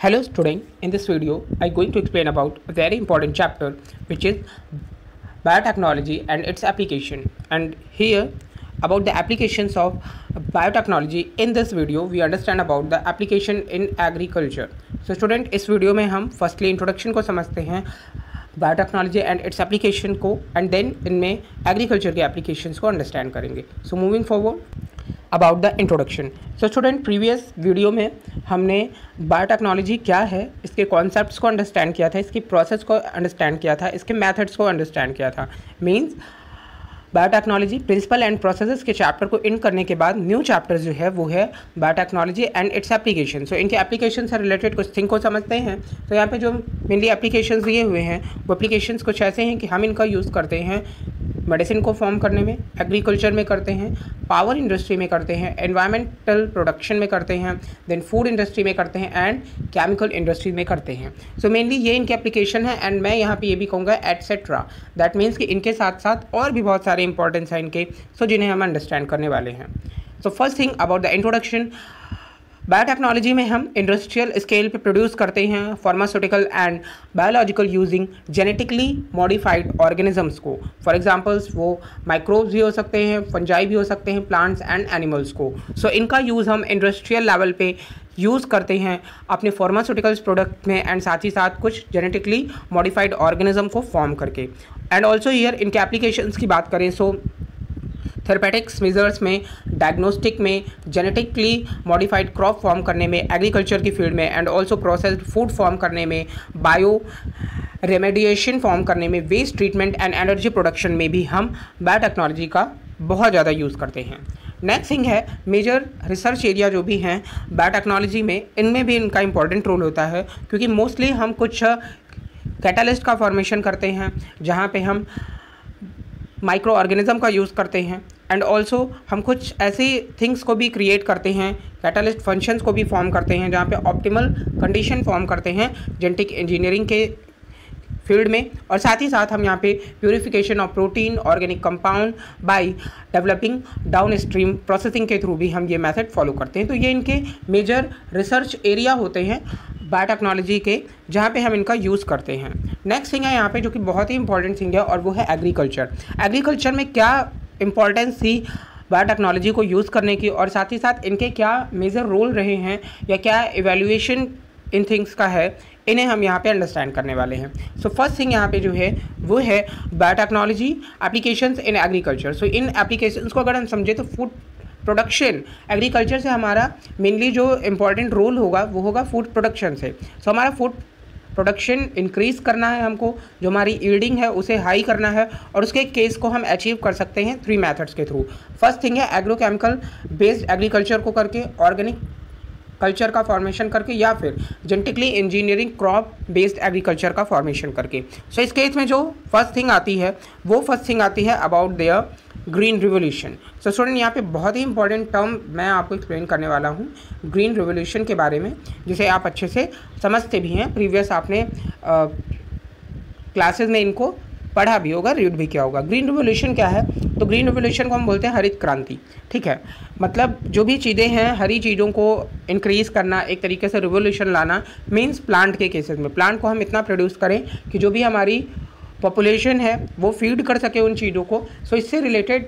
Hello student, in this video I'm going to explain about a very important chapter which is biotechnology and its application and here about the applications of biotechnology in this video we understand about the application in agriculture. So student इस video में हम firstly introduction को समझते हैं biotechnology and its application को and then इनमें agriculture के applications को अंडरस्टैंड करेंगे so moving forward about the introduction so student previous video में हमने बायोटेक्नोलॉजी क्या है इसके कॉन्सेप्ट को अंडरस्टैंड किया था इसकी प्रोसेस को अंडरस्टैंड किया था इसके मैथड्स को अंडरस्टैंड किया था means biotechnology principle and processes के चैप्टर को इन करने के बाद न्यू चैप्टर जो है वो है biotechnology and its application so इनके एप्लीकेशन से रिलेटेड कुछ थिंग को समझते हैं तो यहाँ पे जो मेनली एप्लीकेशन दिए हुए हैं वो एप्लीकेशन कुछ ऐसे हैं कि हम इनका यूज़ करते हैं मेडिसिन को फॉर्म करने में एग्रीकल्चर में करते हैं पावर इंडस्ट्री में करते हैं एनवायरमेंटल प्रोडक्शन में करते हैं देन फूड इंडस्ट्री में करते हैं एंड केमिकल इंडस्ट्री में करते हैं सो मेनली ये इनके एप्लीकेशन है एंड मैं यहाँ पे ये भी कहूँगा एटसेट्रा दैट मीन्स कि इनके साथ साथ और भी बहुत सारे इंपॉर्टेंस हैं इनके सो so जिन्हें हम अंडरस्टैंड करने वाले हैं so first thing about the introduction biotechnology में हम इंडस्ट्रियल स्केल पे प्रोड्यूस करते हैं pharmaceutical and biological using genetically modified organisms को फॉर एग्जांपल्स वो माइक्रोब्स भी हो सकते हैं फंजाई भी हो सकते हैं प्लांट्स एंड एनिमल्स को सो so, इनका यूज़ हम इंडस्ट्रियल लेवल पे यूज़ करते हैं अपने फार्मास्यूटिकल्स प्रोडक्ट में एंड साथ ही साथ कुछ जेनेटिकली मॉडिफाइड ऑर्गेनिज्म को फॉर्म करके एंड ऑल्सो ईयर इनके एप्लीकेशंस की बात करें सो so, थेरेपेटिक्स मेजर्स में डायग्नोस्टिक में जेनेटिकली मॉडिफाइड क्रॉप फॉर्म करने में एग्रीकल्चर की फील्ड में and also processed food form करने में बायो रेमेडिएशन फॉर्म करने में waste treatment and energy production में भी हम बायोटेक्नोलॉजी का बहुत ज़्यादा यूज़ करते हैं नेक्स्ट थिंग है मेजर रिसर्च एरिया जो भी हैं बायोटेक्नोलॉजी में इनमें भी इनका इंपॉर्टेंट रोल होता है क्योंकि मोस्टली हम कुछ कैटालिस्ट का फॉर्मेशन करते हैं जहाँ पे हम माइक्रो ऑर्गेनिज़म का यूज़ करते हैं एंड ऑल्सो हम कुछ ऐसे थिंग्स को भी क्रिएट करते हैं कैटालिस्ट फंक्शंस को भी फॉर्म करते हैं जहाँ पे ऑप्टिमल कंडीशन फॉर्म करते हैं जेनेटिक इंजीनियरिंग के फील्ड में और साथ ही साथ हम यहाँ पे purification of protein organic compound by developing downstream processing के थ्रू भी हम ये मेथड फॉलो करते हैं तो ये इनके मेजर रिसर्च एरिया होते हैं बायोटेक्नोलॉजी के जहाँ पे हम इनका यूज़ करते हैं नेक्स्ट थिंग है यहाँ पे जो कि बहुत ही इंपॉर्टेंट थिंग है और वो है एग्रीकल्चर एग्रीकल्चर में क्या इम्पॉर्टेंस थी बायोटेक्नोलॉजी को यूज़ करने की और साथ ही साथ इनके क्या मेजर रोल रहे हैं या क्या इवेल्यूएशन इन थिंग्स का है इन्हें हम यहाँ पे अंडरस्टैंड करने वाले हैं सो फर्स्ट थिंग यहाँ पे जो है वो है biotechnology applications in agriculture so in applications को अगर हम समझे तो फूड प्रोडक्शन एग्रीकल्चर से हमारा मेनली जो इम्पॉर्टेंट रोल होगा वो होगा फूड प्रोडक्शन से सो so, हमारा फूड प्रोडक्शन इंक्रीज़ करना है हमको जो हमारी ईडिंग है उसे हाई करना है और उसके केस को हम अचीव कर सकते हैं थ्री मैथड्स के थ्रू फर्स्ट थिंग है एग्रोकेमिकल बेस्ड एग्रीकल्चर को करके ऑर्गेनिक कल्चर का फॉर्मेशन करके या फिर genetically engineering crop based agriculture का फॉर्मेशन करके सो so, इस केस में जो फर्स्ट थिंग आती है वो फर्स्ट थिंग आती है about their green revolution so student यहाँ पे बहुत ही इंपॉर्टेंट टर्म मैं आपको एक्सप्लेन करने वाला हूँ ग्रीन रिवोल्यूशन के बारे में जिसे आप अच्छे से समझते भी हैं प्रीवियस आपने क्लासेज में इनको पढ़ा भी होगा रीड भी किया होगा ग्रीन रिवोल्यूशन क्या है तो ग्रीन रिवोल्यूशन को हम बोलते हैं हरित क्रांति ठीक है मतलब जो भी चीज़ें हैं हरी चीज़ों को इंक्रीज़ करना एक तरीके से रिवोल्यूशन लाना मीन्स प्लांट के केसेस में प्लांट को हम इतना प्रोड्यूस करें कि जो भी हमारी पॉपुलेशन है वो फीड कर सके उन चीज़ों को सो इससे रिलेटेड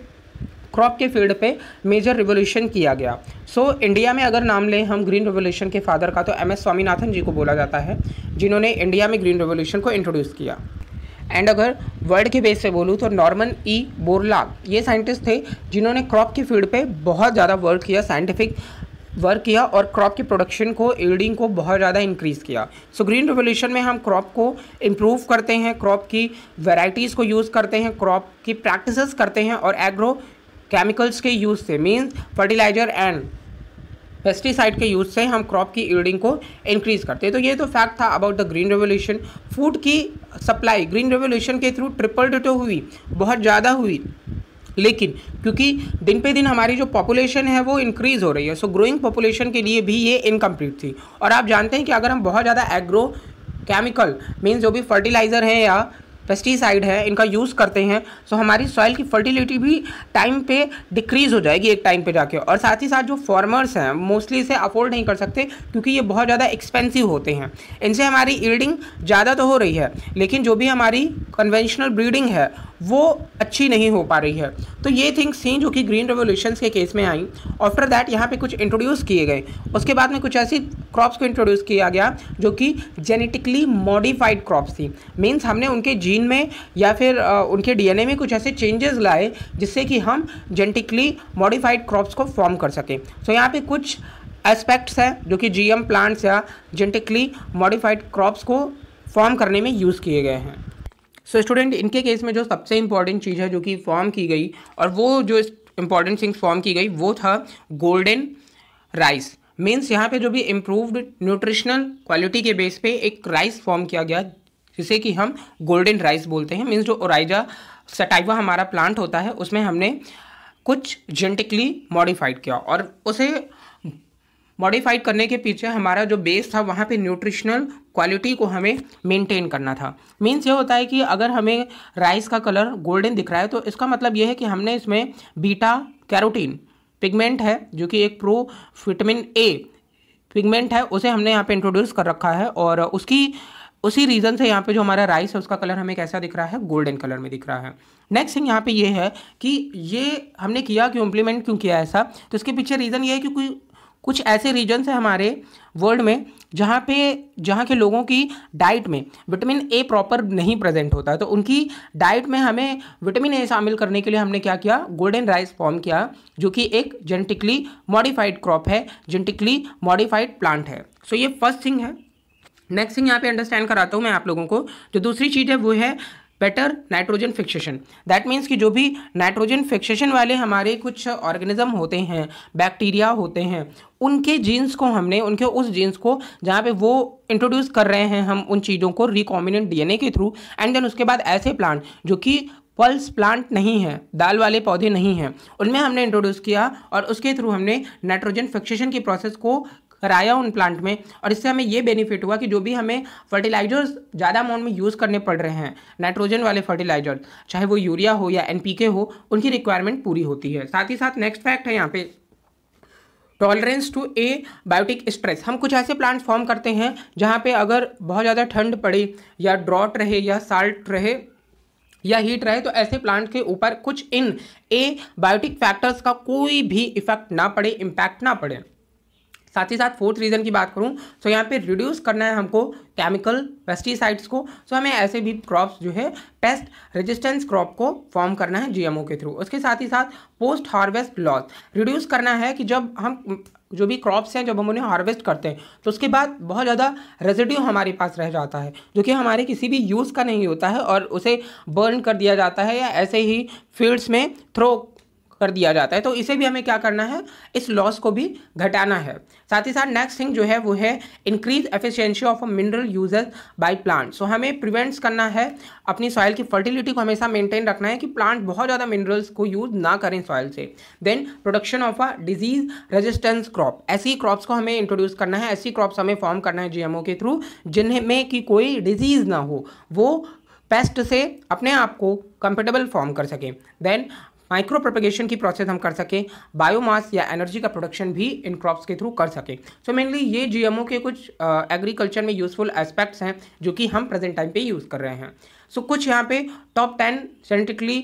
क्रॉप के फील्ड पे मेजर रिवोल्यूशन किया गया सो so, इंडिया में अगर नाम लें हम ग्रीन रिवोल्यूशन के फादर का तो एम एस स्वामीनाथन जी को बोला जाता है जिन्होंने इंडिया में ग्रीन रिवोल्यूशन को इंट्रोड्यूस किया एंड अगर वर्ल्ड के बेस पे बोलूँ तो नॉर्मन ई बोरलाग ये साइंटिस्ट थे जिन्होंने क्रॉप के फील्ड पे बहुत ज़्यादा वर्क किया साइंटिफिक वर्क किया और क्रॉप की प्रोडक्शन को एडिंग को बहुत ज़्यादा इंक्रीज़ किया सो ग्रीन रिवोल्यूशन में हम क्रॉप को इम्प्रूव करते हैं क्रॉप की वेराइटीज़ को यूज़ करते हैं क्रॉप की प्रैक्टिस करते हैं और एग्रो केमिकल्स के यूज़ से मीन्स फर्टिलाइजर एंड पेस्टिसाइड के यूज़ से हम क्रॉप की ईल्डिंग को इंक्रीज़ करते हैं तो ये तो फैक्ट था about the green revolution food की सप्लाई ग्रीन रेवोल्यूशन के थ्रू ट्रिपल डिटो हुई बहुत ज़्यादा हुई लेकिन क्योंकि दिन पे दिन हमारी जो पॉपुलेशन है वो इंक्रीज़ हो रही है सो ग्रोइंग पॉपुलेशन के लिए भी ये इनकम्प्लीट थी और आप जानते हैं कि अगर हम बहुत ज़्यादा एग्रो केमिकल मीन्स जो भी फर्टिलाइज़र हैं या पेस्टिसाइड है इनका यूज़ करते हैं सो हमारी सॉइल की फर्टिलिटी भी टाइम पे डिक्रीज़ हो जाएगी एक टाइम पे जाके और साथ ही साथ जो फार्मर्स हैं मोस्टली इसे अफोर्ड नहीं कर सकते क्योंकि ये बहुत ज़्यादा एक्सपेंसिव होते हैं इनसे हमारी ईल्डिंग ज़्यादा तो हो रही है लेकिन जो भी हमारी कन्वेंशनल ब्रीडिंग है वो अच्छी नहीं हो पा रही है तो ये थिंग्स थी जो कि ग्रीन रेवोल्यूशन के केस में आई आफ्टर दैट यहाँ पे कुछ इंट्रोड्यूस किए गए उसके बाद में कुछ ऐसी क्रॉप्स को इंट्रोड्यूस किया गया जो कि जेनेटिकली मॉडिफाइड क्रॉप्स थी मीन्स हमने उनके जी जीन में या फिर उनके डीएनए में कुछ ऐसे चेंजेस लाए जिससे कि हम जेनेटिकली मॉडिफाइड क्रॉप्स को फॉर्म कर सकें सो so, यहाँ पे कुछ एस्पेक्ट्स हैं जो कि जीएम प्लांट्स या जेनेटिकली मॉडिफाइड क्रॉप्स को फॉर्म करने में यूज़ किए गए हैं सो so, स्टूडेंट इनके केस में जो सबसे इम्पॉर्टेंट चीज़ है जो कि फॉर्म की गई और वो जो इंपॉर्टेंट थिंग फॉर्म की गई वो था गोल्डन राइस मीन्स यहाँ पे जो भी इम्प्रूव्ड न्यूट्रिशनल क्वालिटी के बेस पे एक राइस फॉर्म किया गया जिसे कि हम गोल्डन राइस बोलते हैं मीन्स जो ओराइजा सटाइवा हमारा प्लांट होता है उसमें हमने कुछ जेनेटिकली मॉडिफाइड किया और उसे मॉडिफाइड करने के पीछे हमारा जो बेस था वहाँ पे न्यूट्रिशनल क्वालिटी को हमें मेंटेन करना था मीन्स ये होता है कि अगर हमें राइस का कलर गोल्डन दिख रहा है तो इसका मतलब ये है कि हमने इसमें बीटा कैरोटीन पिगमेंट है जो कि एक प्रो विटामिन ए पिगमेंट है उसे हमने यहाँ पे इंट्रोड्यूस कर रखा है और उसकी उसी रीज़न से यहाँ पे जो हमारा राइस है उसका कलर हमें कैसा दिख रहा है गोल्डन कलर में दिख रहा है नेक्स्ट थिंग यहाँ पे ये है कि ये हमने किया क्यों इम्प्लीमेंट क्यों किया ऐसा तो इसके पीछे रीज़न ये है कि कुछ ऐसे रीजन्स हैं हमारे वर्ल्ड में जहाँ पे जहाँ के लोगों की डाइट में विटामिन ए प्रॉपर नहीं प्रेजेंट होता तो उनकी डाइट में हमें विटामिन ए शामिल करने के लिए हमने क्या किया गोल्डन राइस फॉर्म किया जो कि एक जेनेटिकली मॉडिफाइड क्रॉप है जेनेटिकली मॉडिफाइड प्लांट है सो so ये फर्स्ट थिंग है नेक्स्ट थिंग यहाँ पे अंडरस्टैंड कराता हूँ मैं आप लोगों को जो दूसरी चीज़ है वो है better nitrogen fixation that means कि जो भी नाइट्रोजन फिक्सेशन वाले हमारे कुछ ऑर्गेनिज्म होते हैं बैक्टीरिया होते हैं उनके जीन्स को हमने उनके उस जीन्स को जहाँ पे वो इंट्रोड्यूस कर रहे हैं हम उन चीज़ों को रिकॉम्बिनेंट डीएनए के थ्रू एंड देन उसके बाद ऐसे प्लांट जो कि पल्स प्लांट नहीं है दाल वाले पौधे नहीं हैं उनमें हमने इंट्रोड्यूस किया और उसके थ्रू हमने नाइट्रोजन फिक्सेशन की प्रोसेस को कराया उन प्लांट में और इससे हमें ये बेनिफिट हुआ कि जो भी हमें फर्टिलाइजर्स ज़्यादा अमाउंट में यूज़ करने पड़ रहे हैं नाइट्रोजन वाले फर्टिलाइजर चाहे वो यूरिया हो या एनपीके हो उनकी रिक्वायरमेंट पूरी होती है साथ ही साथ नेक्स्ट फैक्ट है यहाँ पे tolerance to abiotic stress हम कुछ ऐसे प्लांट फॉर्म करते हैं जहाँ पे अगर बहुत ज़्यादा ठंड पड़े या ड्रॉट रहे या साल्ट रहे या हीट रहे तो ऐसे प्लांट के ऊपर कुछ इन ए बायोटिक फैक्टर्स का कोई भी इफेक्ट ना पड़े इम्पैक्ट ना पड़े साथ ही साथ फोर्थ रीज़न की बात करूँ तो यहाँ पे रिड्यूस करना है हमको केमिकल पेस्टिसाइड्स को सो हमें ऐसे भी क्रॉप्स जो है पेस्ट रेजिस्टेंस क्रॉप को फॉर्म करना है जीएमओ के थ्रू उसके साथ ही साथ पोस्ट हार्वेस्ट लॉस रिड्यूस करना है कि जब हम जो भी क्रॉप्स हैं जब हम उन्हें हार्वेस्ट करते हैं तो उसके बाद बहुत ज़्यादा रेजिड्यू हमारे पास रह जाता है जो कि हमारे किसी भी यूज़ का नहीं होता है और उसे बर्न कर दिया जाता है या ऐसे ही फील्ड्स में थ्रो कर दिया जाता है तो इसे भी हमें क्या करना है इस लॉस को भी घटाना है साथ ही साथ नेक्स्ट थिंग जो है वो है increase efficiency of mineral uses by plant so हमें प्रिवेंट्स करना है अपनी सॉइल की फर्टिलिटी को हमेशा मेंटेन रखना है कि प्लांट बहुत ज़्यादा मिनरल्स को यूज़ ना करें सॉइल से then production of a disease resistance crop ऐसी क्रॉप्स को हमें इंट्रोड्यूस करना है ऐसी क्रॉप्स हमें फॉर्म करना है जी के थ्रू जिनमें कि कोई डिजीज़ ना हो वो पेस्ट से अपने आप को कंफर्टेबल फॉर्म कर सकें देन माइक्रो प्रोपेगेशन की प्रोसेस हम कर सकें बायोमास या एनर्जी का प्रोडक्शन भी इन क्रॉप्स के थ्रू कर सकें सो मेनली ये जीएमओ के कुछ एग्रीकल्चर में यूजफुल एस्पेक्ट्स हैं जो कि हम प्रेजेंट टाइम पे यूज़ कर रहे हैं सो so, कुछ यहाँ पे top ten genetically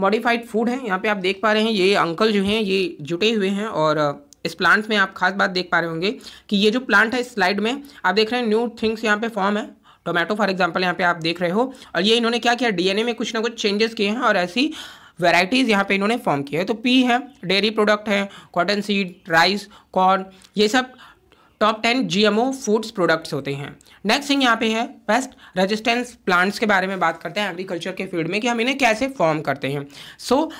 modified food हैं यहाँ पे आप देख पा रहे हैं ये अंकल जो हैं ये जुटे हुए हैं और इस प्लांट में आप खास बात देख पा रहे होंगे कि ये जो प्लांट है इस स्लाइड में आप देख रहे हैं न्यू थिंग्स यहाँ पे फॉर्म है टोमेटो फॉर एग्जाम्पल यहाँ पे आप देख रहे हो और ये इन्होंने क्या किया डीएनए में कुछ ना कुछ चेंजेस किए हैं और ऐसी वेराइटीज़ यहाँ पे इन्होंने फॉर्म किए तो है तो पी है डेयरी प्रोडक्ट है कॉटन सीड राइस कॉर्न ये सब top ten GMO foods products होते हैं नेक्स्ट थिंग यहाँ पे है बेस्ट रेजिस्टेंस प्लांट्स के बारे में बात करते हैं एग्रीकल्चर के फील्ड में कि हम इन्हें कैसे फॉर्म करते हैं सो so,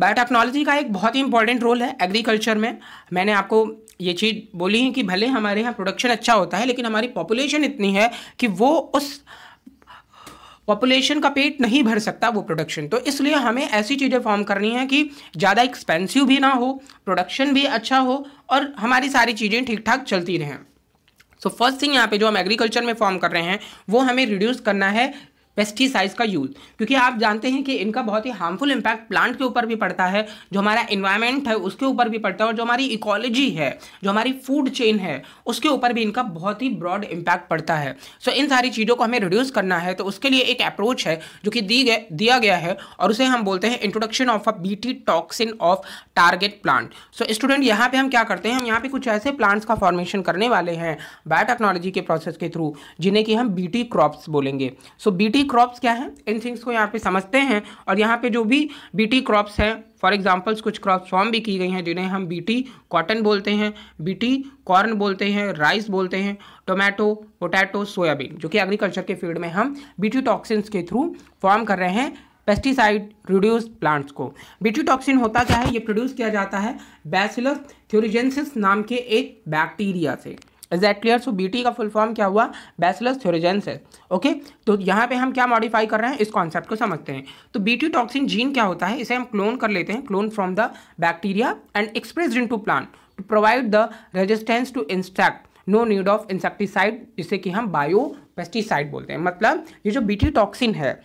बायोटेक्नोलॉजी का एक बहुत ही इंपॉर्टेंट रोल है एग्रीकल्चर में मैंने आपको ये चीज़ बोली है कि भले हमारे यहाँ प्रोडक्शन अच्छा होता है लेकिन हमारी पॉपुलेशन इतनी है कि वो उस पॉपुलेशन का पेट नहीं भर सकता वो प्रोडक्शन तो इसलिए हमें ऐसी चीज़ें फॉर्म करनी है कि ज़्यादा एक्सपेंसिव भी ना हो प्रोडक्शन भी अच्छा हो और हमारी सारी चीज़ें ठीक ठाक चलती रहें सो फर्स्ट थिंग यहाँ पे जो हम एग्रीकल्चर में फॉर्म कर रहे हैं वो हमें रिड्यूस करना है पेस्टिसाइड्स का यूज़ क्योंकि आप जानते हैं कि इनका बहुत ही हार्मफुल इम्पैक्ट प्लांट के ऊपर भी पड़ता है जो हमारा इन्वायरमेंट है उसके ऊपर भी पड़ता है और जो हमारी इकोलॉजी है जो हमारी फूड चेन है उसके ऊपर भी इनका बहुत ही ब्रॉड इम्पैक्ट पड़ता है सो so, इन सारी चीज़ों को हमें रिड्यूस करना है तो उसके लिए एक अप्रोच है जो कि दी गया दिया गया है और उसे हम बोलते हैं introduction of a BT toxin of target plant so student यहाँ पे हम क्या करते हैं हम यहाँ पे कुछ ऐसे प्लांट्स का फॉर्मेशन करने वाले हैं बायोटेक्नोलॉजी के प्रोसेस के थ्रू जिन्हें कि हम बीटी क्रॉप्स बोलेंगे सो so, बीटी क्रॉप्स क्या है इन थिंग्स को यहाँ पे समझते हैं और यहाँ पे जो भी बीटी क्रॉप्स हैं फॉर एग्जाम्पल्स कुछ क्रॉप्स फॉर्म भी की गई हैं जिन्हें हम बीटी कॉटन बोलते हैं बीटी कॉर्न बोलते हैं राइस बोलते हैं टोमेटो पोटैटो सोयाबीन जो कि एग्रीकल्चर के फील्ड में हम बीटी टॉक्सिन्स के थ्रू फॉर्म कर रहे हैं पेस्टिसाइड रिड्यूस प्लांट्स को बीटी टॉक्सिन होता क्या है ये प्रोड्यूस किया जाता है बैसिलस थ्योरिजेंसिस नाम के एक बैक्टीरिया से is that clear so BT का फुल फॉर्म क्या हुआ बैसलस थ्योरोजेंस है ओके तो यहाँ पे हम क्या मॉडिफाई कर रहे हैं इस कॉन्सेप्ट को समझते हैं तो बी टॉक्सिन जीन क्या होता है इसे हम क्लोन कर लेते हैं clone from the bacteria and express into plant to provide the resistance to insect no need of insecticide जिसे कि हम बायो पेस्टिसाइड बोलते हैं मतलब ये जो बी टॉक्सिन है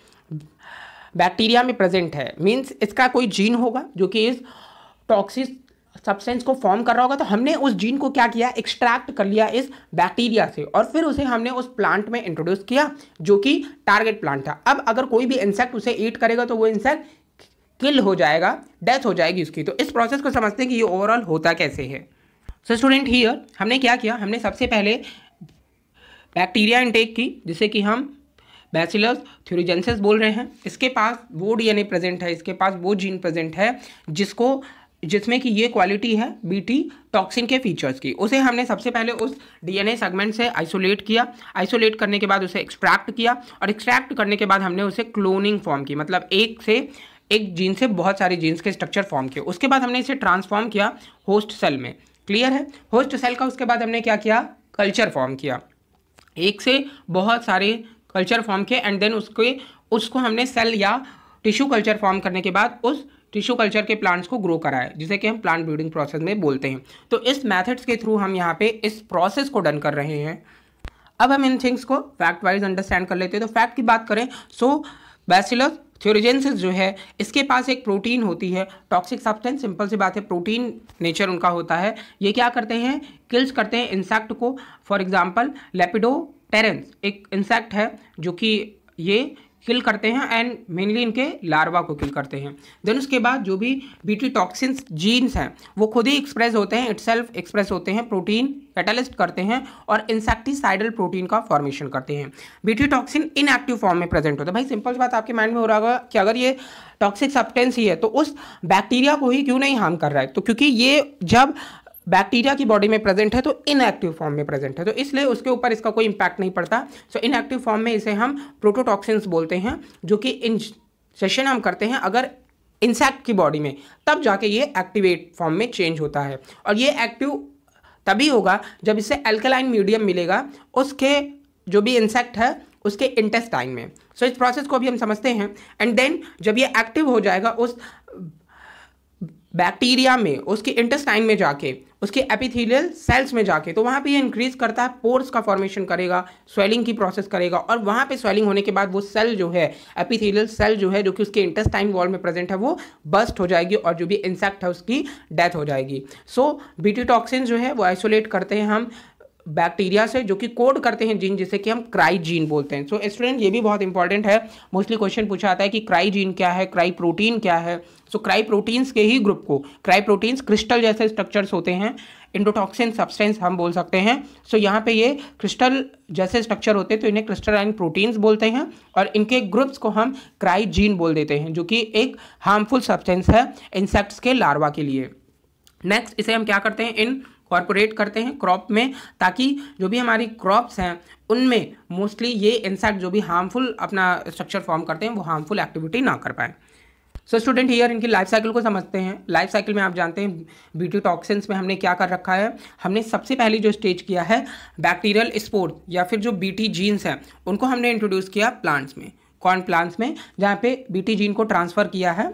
बैक्टीरिया में प्रेजेंट है मीन्स इसका कोई जीन होगा जो कि इस टॉक्सिस सब्सटेंस को फॉर्म कर रहा होगा तो हमने उस जीन को क्या किया एक्सट्रैक्ट कर लिया इस बैक्टीरिया से और फिर उसे हमने उस प्लांट में इंट्रोड्यूस किया जो कि टारगेट प्लांट था अब अगर कोई भी इंसेक्ट उसे ईट करेगा तो वो इंसेक्ट किल हो जाएगा डेथ हो जाएगी उसकी तो इस प्रोसेस को समझते हैं कि ये ओवरऑल होता कैसे है सो स्टूडेंट ही हमने क्या किया हमने सबसे पहले बैक्टीरिया इंटेक की जिसे कि हम बैसिलस थ्यूरिजेंसिस बोल रहे हैं इसके पास वो डीएनए प्रेजेंट है इसके पास वो जीन प्रेजेंट है जिसको जिसमें कि ये क्वालिटी है बीटी टॉक्सिन के फीचर्स की उसे हमने सबसे पहले उस डीएनए सेगमेंट से आइसोलेट किया आइसोलेट करने के बाद उसे एक्सट्रैक्ट किया और एक्सट्रैक्ट करने के बाद हमने उसे क्लोनिंग फॉर्म की मतलब एक से एक जीन से बहुत सारे जीन्स के स्ट्रक्चर फॉर्म किए उसके बाद हमने इसे ट्रांसफॉर्म किया होस्ट सेल में क्लियर है होस्ट सेल का उसके बाद हमने क्या किया कल्चर फॉर्म किया एक से बहुत सारे कल्चर फॉर्म किए एंड देन उसके उसको हमने सेल या टिश्यू कल्चर फॉर्म करने के बाद उस टिश्यू कल्चर के प्लांट्स को ग्रो कराए जिसे कि हम प्लांट ब्रीडिंग प्रोसेस में बोलते हैं तो इस मैथड्स के थ्रू हम यहाँ पे इस प्रोसेस को डन कर रहे हैं अब हम इन थिंग्स को फैक्ट वाइज अंडरस्टैंड कर लेते हैं तो फैक्ट की बात करें सो बैसिलस थ्योरिजेंसिस जो है इसके पास एक प्रोटीन होती है टॉक्सिक सब्सटेंस सिंपल सी बात है प्रोटीन नेचर उनका होता है ये क्या करते हैं किल्स करते हैं इंसेक्ट को फॉर एग्जांपल लेपिडो टेरेंस एक इंसेक्ट है जो कि ये किल करते हैं एंड मेनली इनके लार्वा को किल करते हैं देन उसके बाद जो भी बीटी टॉक्सिन जीन्स हैं वो खुद ही एक्सप्रेस होते हैं इट्सेल्फ एक्सप्रेस होते हैं प्रोटीन कैटलिस्ट करते हैं और इंसेक्टिसाइडल प्रोटीन का फॉर्मेशन करते हैं बीटी टॉक्सिन इनएक्टिव फॉर्म में प्रेजेंट होता है भाई सिंपल बात आपके माइंड में हो रहा होगा कि अगर ये टॉक्सिक सब्सटेंस ही है तो उस बैक्टीरिया को ही क्यों नहीं हार्म कर रहा है तो क्योंकि ये जब बैक्टीरिया की बॉडी में प्रेजेंट है तो इनएक्टिव फॉर्म में प्रेजेंट है तो इसलिए उसके ऊपर इसका कोई इंपैक्ट नहीं पड़ता सो so, इनएक्टिव फॉर्म में इसे हम प्रोटोटॉक्सिन्स बोलते हैं जो कि इन सेशन हम करते हैं अगर इंसेक्ट की बॉडी में तब जाके ये एक्टिवेट फॉर्म में चेंज होता है और ये एक्टिव तभी होगा जब इसे एल्कलाइन मीडियम मिलेगा उसके जो भी इंसेक्ट है उसके इंटेस्टाइन में सो so, इस प्रोसेस को भी हम समझते हैं एंड देन जब ये एक्टिव हो जाएगा उस बैक्टीरिया में उसके इंटेस्टाइन में जाके उसके एपिथेलियल सेल्स में जाके तो वहाँ पे ये इंक्रीज करता है पोर्स का फॉर्मेशन करेगा स्वेलिंग की प्रोसेस करेगा और वहाँ पे स्वेलिंग होने के बाद वो सेल जो है एपिथेलियल सेल जो है जो कि उसके इंटेस्टाइन वॉल में प्रेजेंट है वो बस्ट हो जाएगी और जो भी इंसेक्ट है उसकी डेथ हो जाएगी सो बीटीटॉक्सिन जो है वो आइसोलेट करते हैं हम बैक्टीरिया से जो कि कोड करते हैं जीन जिसे कि हम क्राई जीन बोलते हैं सो so, स्टूडेंट ये भी बहुत इंपॉर्टेंट है मोस्टली क्वेश्चन पूछा आता है कि क्राई जीन क्या है क्राई प्रोटीन क्या है सो क्राई प्रोटीन्स के ही ग्रुप को क्राई प्रोटीन्स क्रिस्टल जैसे स्ट्रक्चर्स होते हैं इंडोटॉक्सिन सब्सटेंस हम बोल सकते हैं सो so, यहाँ पे ये क्रिस्टल जैसे स्ट्रक्चर होते हैं तो इन्हें क्रिस्टलाइन प्रोटीन्स बोलते हैं और इनके ग्रुप्स को हम क्राई जीन बोल देते हैं जो कि एक हार्मफुल सब्सटेंस है इंसेक्ट्स के लार्वा के लिए नेक्स्ट इसे हम क्या करते हैं इन कॉरपोरेट करते हैं क्रॉप में ताकि जो भी हमारी क्रॉप्स हैं उनमें मोस्टली ये इंसेक्ट जो भी हार्मफुल अपना स्ट्रक्चर फॉर्म करते हैं वो हार्मफुल एक्टिविटी ना कर पाएँ सो स्टूडेंट हियर इनकी लाइफ साइकिल को समझते हैं लाइफ साइकिल में आप जानते हैं ब्यूटी टॉक्सिन्स में हमने क्या कर रखा है हमने सबसे पहले जो स्टेज किया है बैक्टीरियल स्पोर्ट या फिर जो टी जीन्स हैं उनको हमने इंट्रोड्यूस किया प्लांट्स में कॉर्न प्लांट्स में जहाँ पे बीटी जीन को ट्रांसफ़र किया है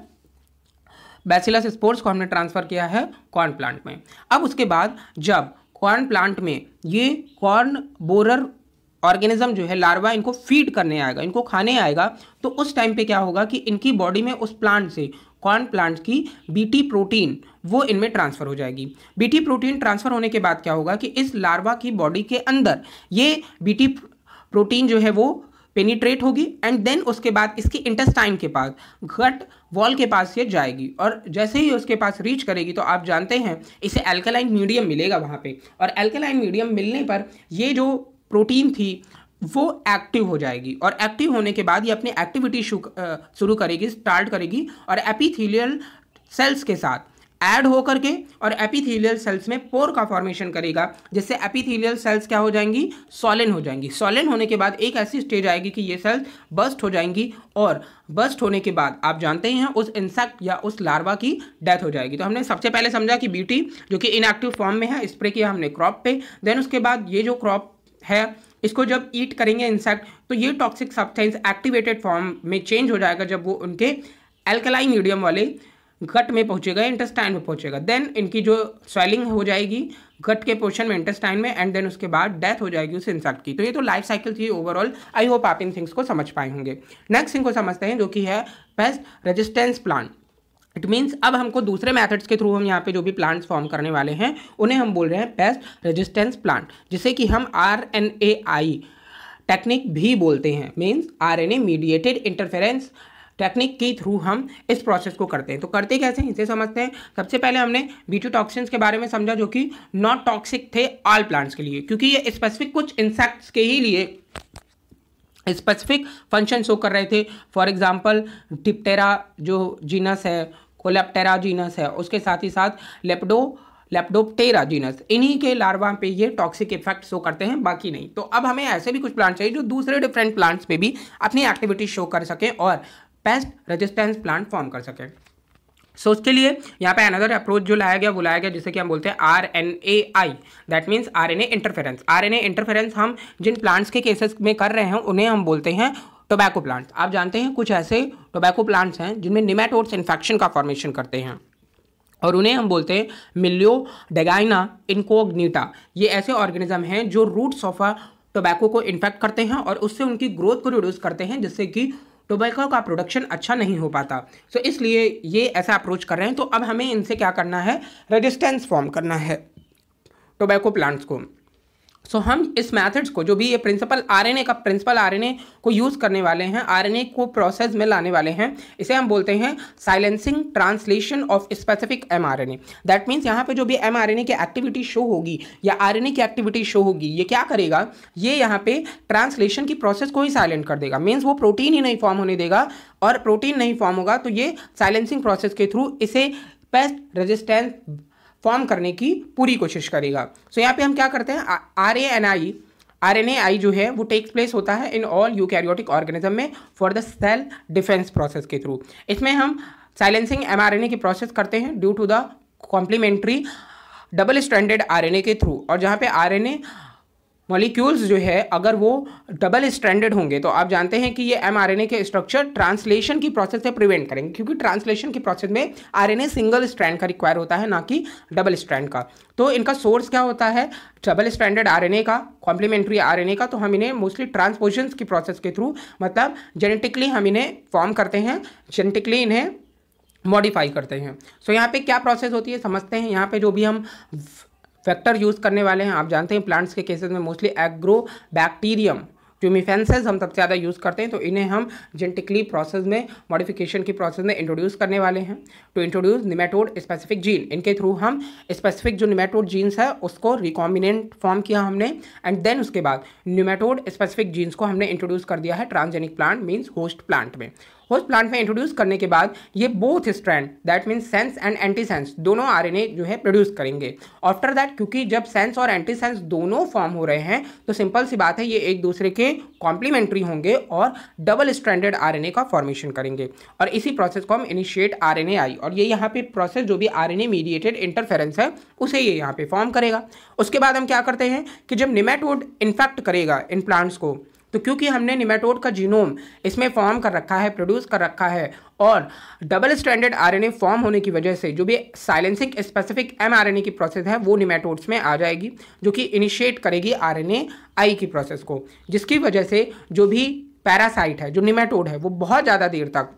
बैसिलस स्पोर्ट्स को हमने ट्रांसफ़र किया है कॉर्न प्लांट में अब उसके बाद जब कॉर्न प्लांट में ये कॉर्न बोरर ऑर्गेनिज्म जो है लार्वा इनको फीड करने आएगा इनको खाने आएगा तो उस टाइम पे क्या होगा कि इनकी बॉडी में उस प्लांट से कॉर्न प्लांट की बीटी प्रोटीन वो इनमें ट्रांसफर हो जाएगी बीटी प्रोटीन ट्रांसफर होने के बाद क्या होगा कि इस लार्वा की बॉडी के अंदर ये बीटी प्रोटीन जो है वो पेनिट्रेट होगी एंड देन उसके बाद इसके इंटेस्टाइन के पास घट वॉल के पास ये जाएगी और जैसे ही उसके पास रीच करेगी तो आप जानते हैं इसे एल्कलाइन मीडियम मिलेगा वहाँ पे और एल्कलाइन मीडियम मिलने पर ये जो प्रोटीन थी वो एक्टिव हो जाएगी और एक्टिव होने के बाद ये अपनी एक्टिविटी शुरू करेगी स्टार्ट करेगी और एपीथीलियल सेल्स के साथ ऐड होकर के और एपीथीलियल सेल्स में पोर का फॉर्मेशन करेगा जिससे एपीथीलियल सेल्स क्या हो जाएंगी सॉलिन हो जाएंगी सॉलिन होने के बाद एक ऐसी स्टेज आएगी कि ये सेल्स बस्ट हो जाएंगी और बस्ट होने के बाद आप जानते ही हैं उस इंसेक्ट या उस लार्वा की डेथ हो जाएगी तो हमने सबसे पहले समझा कि बीटी जो कि इनएक्टिव फॉर्म में है स्प्रे किया हमने क्रॉप पे देन उसके बाद ये जो क्रॉप है इसको जब ईट करेंगे इंसेक्ट तो ये टॉक्सिक सब्सटेंस एक्टिवेटेड फॉर्म में चेंज हो जाएगा जब वो उनके एल्कलाइन मीडियम वाले गट में पहुंचेगा इंटेस्टाइन में पहुंचेगा देन इनकी जो स्वेलिंग हो जाएगी गट के पोर्शन में इंटेस्टाइन में एंड देन उसके बाद डेथ हो जाएगी उस इंसेक्ट की तो ये तो लाइफ साइकिल थी ओवरऑल आई होप आप इन थिंग्स को समझ पाए होंगे नेक्स्ट थिंग को समझते हैं जो कि है best resistance plant it means अब हमको दूसरे मैथड्स के थ्रू हम यहाँ पे जो भी प्लांट्स फॉर्म करने वाले हैं उन्हें हम बोल रहे हैं पेस्ट रेजिस्टेंस प्लांट जिसे कि हम R N A I technique भी बोलते हैं means R N A mediated interference technique के थ्रू हम इस प्रोसेस को करते हैं तो करते कैसे हैं इसे समझते हैं सबसे पहले हमने बीटू टॉक्सिन्स के बारे में समझा जो कि नॉट टॉक्सिक थे ऑल प्लांट्स के लिए क्योंकि ये स्पेसिफिक कुछ इंसेक्ट्स के ही लिए स्पेसिफिक फंक्शन शो कर रहे थे फॉर एग्जाम्पल टिप्टेरा जो जीनस है वो लेप्टेरा जीनस है उसके साथ ही साथ लेप्डो लेप्डोप्टेरा जीनस इन्हीं के लार्वा पे ये टॉक्सिक इफेक्ट शो करते हैं बाकी नहीं तो अब हमें ऐसे भी कुछ प्लांट चाहिए जो दूसरे डिफरेंट प्लांट्स पे भी अपनी एक्टिविटी शो कर सकें और पेस्ट रेजिस्टेंस प्लांट फॉर्म कर सकें सो so, उसके लिए यहाँ पे अनदर अप्रोच जो लाया गया वो लाया गया जिसे कि हम बोलते हैं R N A I that means R N A interference R N A interference हम जिन प्लांट्स के केसेस में कर रहे हैं उन्हें हम बोलते हैं टोबैको प्लांट्स आप जानते हैं कुछ ऐसे टोबैको प्लांट्स हैं जिनमें निमेटोड्स इन्फेक्शन का फॉर्मेशन करते हैं और उन्हें हम बोलते हैं मिल्यो डेगाइना इनकोग्नीटा ये ऐसे ऑर्गेनिज्म हैं जो रूट्स ऑफ अ टोबैको को इन्फेक्ट करते हैं और उससे उनकी ग्रोथ को रिड्यूस करते हैं जिससे कि टोबैको का प्रोडक्शन अच्छा नहीं हो पाता सो तो so, इसलिए ये ऐसा अप्रोच कर रहे हैं तो अब हमें इनसे क्या करना है रेजिस्टेंस फॉर्म करना है टोबैको प्लांट्स को सो हम इस मेथड्स को जो भी ये प्रिंसिपल आर का प्रिंसिपल आर को यूज़ करने वाले हैं आर को प्रोसेस में लाने वाले हैं इसे हम बोलते हैं silencing translation of specific M R A that means यहाँ पे जो भी एम ए की एक्टिविटी शो होगी या ए की एक्टिविटी शो होगी ये क्या करेगा ये यहाँ पे ट्रांसलेशन की प्रोसेस को ही साइलेंट कर देगा मीन्स वो प्रोटीन ही नहीं फॉर्म होने देगा और प्रोटीन नहीं फॉर्म होगा तो ये साइलेंसिंग प्रोसेस के थ्रू इसे पेस्ट रेजिस्टेंस फॉर्म करने की पूरी कोशिश करेगा सो so, यहाँ पे हम क्या करते हैं R A N I R N A I जो है वो टेक्स प्लेस होता है in all eukaryotic organism में for the cell defence process के थ्रू इसमें हम silencing M R N A की प्रोसेस करते हैं due to the complementary double standard R N A के थ्रू और जहाँ पे आर एन ए मॉलिक्यूल्स जो है अगर वो डबल स्टैंडर्ड होंगे तो आप जानते हैं कि ये एमआरएनए के स्ट्रक्चर ट्रांसलेशन की प्रोसेस से प्रिवेंट करेंगे क्योंकि ट्रांसलेशन की प्रोसेस में आरएनए सिंगल स्ट्रैंड का रिक्वायर होता है ना कि डबल स्ट्रैंड का तो इनका सोर्स क्या होता है डबल स्टैंडर्ड आरएनए का कॉम्प्लीमेंट्री ए का तो हम इन्हें मोस्टली ट्रांसपोजन्स की प्रोसेस के थ्रू मतलब जेनेटिकली हम इन्हें फॉर्म करते हैं जेनेटिकली इन्हें मॉडिफाई करते हैं सो so, यहाँ पे क्या प्रोसेस होती है समझते हैं यहाँ पे जो भी हम फैक्टर यूज़ करने वाले हैं आप जानते हैं प्लांट्स के केसेस में मोस्टली एग्रो बैक्टीरियम जो मिफेंसेज हम सबसे ज़्यादा यूज़ करते हैं तो इन्हें हम जेनेटिकली प्रोसेस में मॉडिफिकेशन की प्रोसेस में इंट्रोड्यूस करने वाले हैं to introduce nematode specific gene इनके थ्रू हम स्पेसिफिक जो निमेटोड जीन्स है उसको रिकॉम्बिनेंट फॉर्म किया हमने एंड देन उसके बाद निमेटोड स्पेसिफिक जीन्स को हमने इंट्रोड्यूस कर दिया है transgenic plant means host plant में होस्ट प्लांट में इंट्रोड्यूस करने के बाद ये both strand that means sense and anti sense दोनों आर जो है प्रोड्यूस करेंगे आफ्टर दैट क्योंकि जब सेंस और एंटी सेंस दोनों फॉर्म हो रहे हैं तो सिंपल सी बात है ये एक दूसरे के कॉम्प्लीमेंट्री होंगे और डबल स्ट्रैंडेड आर का फॉर्मेशन करेंगे और इसी प्रोसेस को हम इनिशिएट आर आई और ये यहाँ पे प्रोसेस जो भी आर मीडिएटेड इंटरफेरेंस है उसे ये यहाँ पे फॉर्म करेगा उसके बाद हम क्या करते हैं कि जब निमेटोड इन्फेक्ट करेगा इन प्लांट्स को तो क्योंकि हमने निमेटोड का जीनोम इसमें फॉर्म कर रखा है प्रोड्यूस कर रखा है और डबल स्टैंडर्ड आरएनए फॉर्म होने की वजह से जो भी साइलेंसिंग स्पेसिफिक एमआरएनए की प्रोसेस है वो निमेटोड्स में आ जाएगी जो कि इनिशिएट करेगी आरएनए आई की प्रोसेस को जिसकी वजह से जो भी पैरासाइट है जो निमेटोड है वो बहुत ज़्यादा देर तक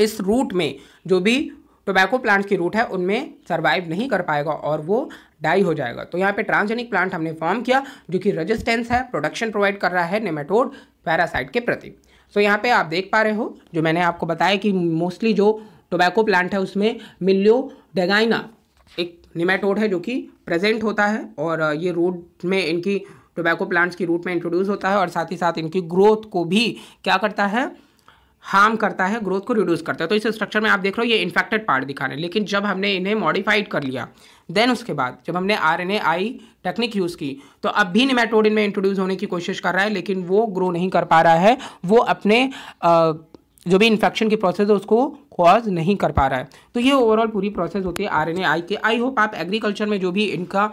इस रूट में जो भी टोबैको प्लांट्स की रूट है उनमें सर्वाइव नहीं कर पाएगा और वो डाई हो जाएगा तो यहाँ पे ट्रांसजेनिक प्लांट हमने फॉर्म किया जो कि रेजिस्टेंस है प्रोडक्शन प्रोवाइड कर रहा है नेमेटोड पैरासाइट के प्रति सो so, यहाँ पे आप देख पा रहे हो जो मैंने आपको बताया कि मोस्टली जो टोबैको प्लांट है उसमें मिल्यो डेगाइना एक निमेटोड है जो कि प्रेजेंट होता है और ये रूट में इनकी टोबैको प्लांट्स की रूट में इंट्रोड्यूस होता है और साथ ही साथ इनकी ग्रोथ को भी क्या करता है हार्म करता है ग्रोथ को रिड्यूस करता है तो इस स्ट्रक्चर में आप देख रहे हो ये इन्फेक्टेड पार्ट दिखा रहे हैं लेकिन जब हमने इन्हें मॉडिफाइड कर लिया देन उसके बाद जब हमने R N I technique use की तो अब भी निमेटोड इनमें इंट्रोड्यूस होने की कोशिश कर रहा है लेकिन वो ग्रो नहीं कर पा रहा है वो अपने जो भी इन्फेक्शन की प्रोसेस है उसको कॉज नहीं कर पा रहा है तो ये ओवरऑल पूरी प्रोसेस होती है आर एन आई के आई होप आप एग्रीकल्चर में जो भी इनका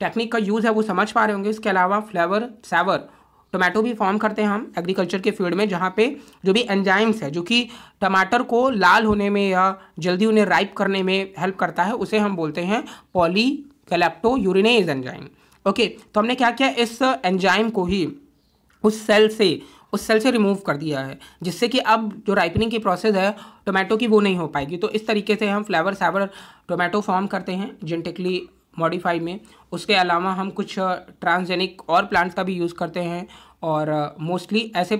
टेक्निक का यूज़ है वो समझ पा रहे होंगे इसके अलावा फ्लेवर सेवर टोमेटो भी फॉर्म करते हैं हम एग्रीकल्चर के फील्ड में जहाँ पे जो भी एंजाइम्स है जो कि टमाटर को लाल होने में या जल्दी उन्हें राइप करने में हेल्प करता है उसे हम बोलते हैं polygalacturonase enzyme okay तो हमने क्या किया इस एंजाइम को ही उस सेल से उस सेल से रिमूव कर दिया है जिससे कि अब जो राइपनिंग की प्रोसेस है टोमेटो की वो नहीं हो पाएगी तो इस तरीके से हम फ्लेवर सावर टोमेटो फॉर्म करते हैं जेनेटिकली मॉडिफाई में उसके अलावा हम कुछ ट्रांसजेनिक और प्लांट्स का भी यूज़ करते हैं और मोस्टली ऐसे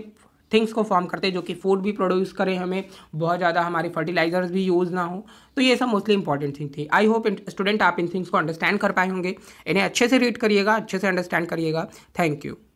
थिंग्स को फॉर्म करते हैं जो कि फूड भी प्रोड्यूस करें हमें बहुत ज़्यादा हमारे फर्टिलाइजर्स भी यूज़ ना हो तो ये सब मोस्टली इंपॉर्टेंट थिंग थी आई होप स्टूडेंट आप इन थिंग्स को अंडरस्टैंड कर पाए होंगे इन्हें अच्छे से रीड करिएगा अच्छे से अंडरस्टैंड करिएगा थैंक यू